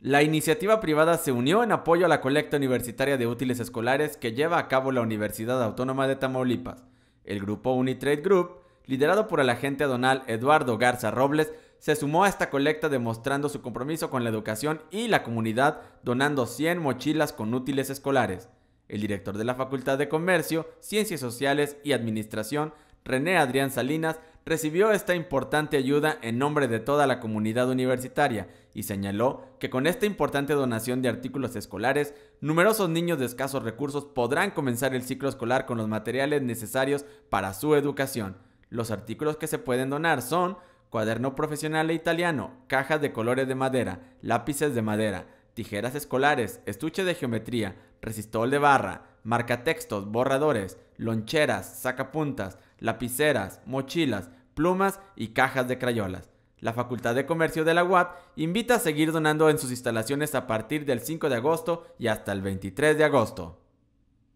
La iniciativa privada se unió en apoyo a la colecta universitaria de útiles escolares que lleva a cabo la Universidad Autónoma de Tamaulipas. El grupo Unitrade Group, liderado por el agente donal Eduardo Garza Robles, se sumó a esta colecta demostrando su compromiso con la educación y la comunidad, donando 100 mochilas con útiles escolares. El director de la Facultad de Comercio, Ciencias Sociales y Administración, René Adrián Salinas, recibió esta importante ayuda en nombre de toda la comunidad universitaria y señaló que con esta importante donación de artículos escolares, numerosos niños de escasos recursos podrán comenzar el ciclo escolar con los materiales necesarios para su educación. Los artículos que se pueden donar son cuaderno profesional e italiano, cajas de colores de madera, lápices de madera, tijeras escolares, estuche de geometría, resistol de barra, marcatextos, borradores, loncheras, sacapuntas, lapiceras, mochilas, plumas y cajas de crayolas. La Facultad de Comercio de la UAT invita a seguir donando en sus instalaciones a partir del 5 de agosto y hasta el 23 de agosto.